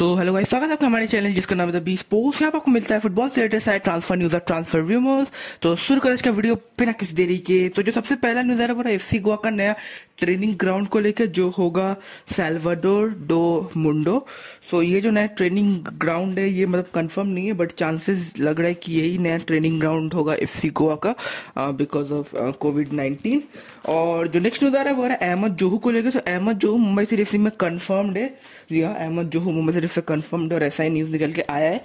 so hello भाई स्वागत है आपका हमारे चैनल जिसका नाम है द बी स्पोर्ट्स यहाँ पर आपको मिलता है फुटबॉल से रिलेटेड साइड ट्रांसफर न्यूज और ट्रांसफर रूमर्स तो शुरू कर इसका वीडियो बिना किसी देरी के तो जो सबसे पहला न्यूज है वो एफ सी गोवा का नया ट्रेनिंग ग्राउंड को लेकर जो होगा सेल्वाडोर डो मुंडो सो ये जो नया ट्रेनिंग ग्राउंड है ये मतलब कंफर्म नहीं है बट चांसेस लग रहा है कि यही नया ट्रेनिंग ग्राउंड होगा एफ सी गोवा का बिकॉज ऑफ कोविड नाइन्टीन और जो नेक्स्ट न्यूज आ रहा है वो है अहमद जोहू को लेकर so Ahmed Jahouh Mumbai city F में कन्फर्म्ड है जी हाँ अहमद जोहू मुंबई से कन्फर्म्ड और ऐसा ही न्यूज़ निकल के आया है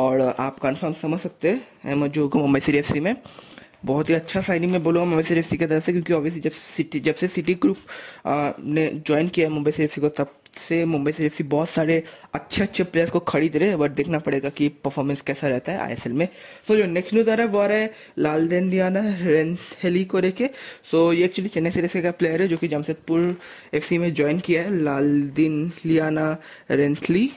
और आप कन्फर्म समझ सकते हैं अहमद जो को मुंबई सी एफ में बहुत ही अच्छा साइनिंग में बोलूँगा मुंबई सी एफ की तरफ से क्योंकि ऑब्वियसली जब सिटी जब से सिटी ग्रुप ने ज्वाइन किया है मुंबई सी एफ को तब से मुंबई से एफ बहुत सारे अच्छे अच्छे प्लेयर्स को खरीद रहे हैं बट देखना पड़ेगा कि परफॉर्मेंस कैसा रहता है आईएसएल में सो so, जो नेक्स्ट न्यूज आ रहा है वो आ रहा है लाल दियाना रेंथेली को लेके सो so, ये एक्चुअली चेन्नई से का प्लेयर है जो कि जमशेदपुर एफ में ज्वाइन किया है Laldinliana Renthlei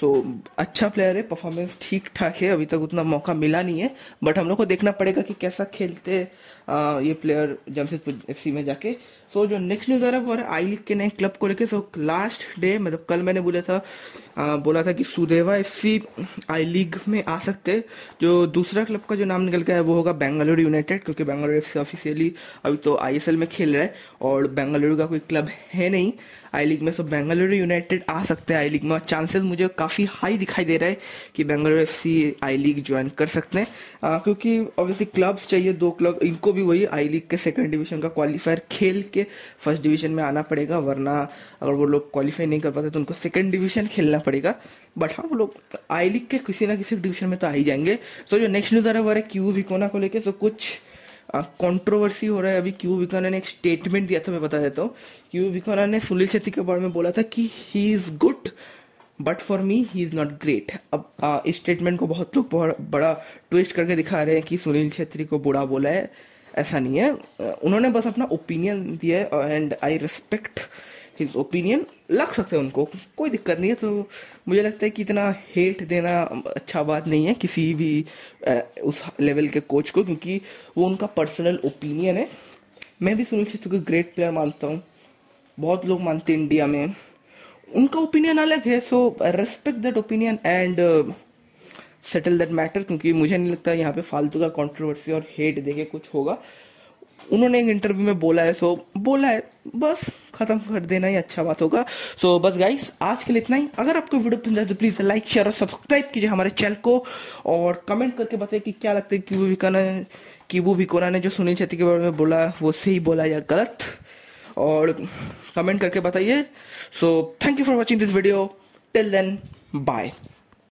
so so, अच्छा प्लेयर है परफॉर्मेंस ठीक ठाक है अभी तक उतना मौका मिला नहीं है बट हम लोग को देखना पड़ेगा कि कैसा खेलते आ, ये प्लेयर जमशेदपुर एफ में जाके सो so, जो नेक्स्ट न्यूज आ रहा है वो आई लीग के नए क्लब को लेके सो लास्ट डे मतलब कल मैंने बोला था आ, बोला था कि सुदेवा एफसी आई लीग में आ सकते जो दूसरा क्लब का जो नाम निकल गया है वो होगा बेंगलुरु यूनाइटेड क्योंकि बेंगलुरु एफ ऑफिशियली अभी तो आई में खेल रहा है और बेंगलुरु का कोई क्लब है नहीं आई लीग में सो बेंगलुरु यूनाइटेड आ सकते हैं आई लीग में चांसेस मुझे काफ़ी हाई दिखाई दे रहा है कि Bengaluru F I league join कर सकते हैं क्योंकि ऑब्वियसली क्लब्स चाहिए दो क्लब इनको भी वही आई लीग के सेकेंड डिवीजन का क्वालिफायर खेल के फर्स्ट डिवीजन में आना पड़ेगा वरना अगर वो लोग क्वालिफाई नहीं कर पाते तो उनको सेकेंड डिवीजन खेलना पड़ेगा बट हाँ वो लोग आई तो लीग के किसी ना किसी डिवीजन में तो आ ही जाएंगे सो जो नेक्स्ट न्यूज आ रहा है वो क्यू विकोना को लेके सो कुछ कंट्रोवर्सी हो रहा है अभी क्यू विकोना ने एक स्टेटमेंट दिया था मैं बता देता हूँ क्यू विकोना ने सुनील शेट्टी के बारे में बोला था कि he is good but for me he is not great अब इस स्टेटमेंट को बहुत लोग बड़ा ट्विस्ट करके दिखा रहे हैं कि सुनील छेत्री को बुरा बोला है ऐसा नहीं है उन्होंने बस अपना ओपिनियन दिया है and I respect his opinion लग सकते हैं उनको कोई दिक्कत नहीं है तो मुझे लगता है कि इतना हेट देना अच्छा बात नहीं है किसी भी उस लेवल के कोच को क्योंकि वो उनका पर्सनल ओपिनियन है मैं भी सुनील छेत्री को ग्रेट प्लेयर मानता हूँ बहुत लोग मानते हैं इंडिया में उनका ओपिनियन अलग है so respect that opinion and settle that matter क्योंकि मुझे नहीं लगता यहाँ पे फालतू का कॉन्ट्रोवर्सी और हेट देके कुछ होगा उन्होंने एक इंटरव्यू में बोला है सो बोला है बस खत्म कर देना ही अच्छा बात होगा सो so, बस गाइस आज के लिए इतना ही अगर आपको वीडियो पसंद आए तो प्लीज लाइक शेयर और सब्सक्राइब कीजिए हमारे चैनल को और कमेंट करके बताइए कि क्या लगता है कि वो विकाना कि वो विकोना ने जो सुनील छेत्री के बारे में बोला वो सही बोला या गलत और कमेंट करके बताइए so thank you for watching this video till then bye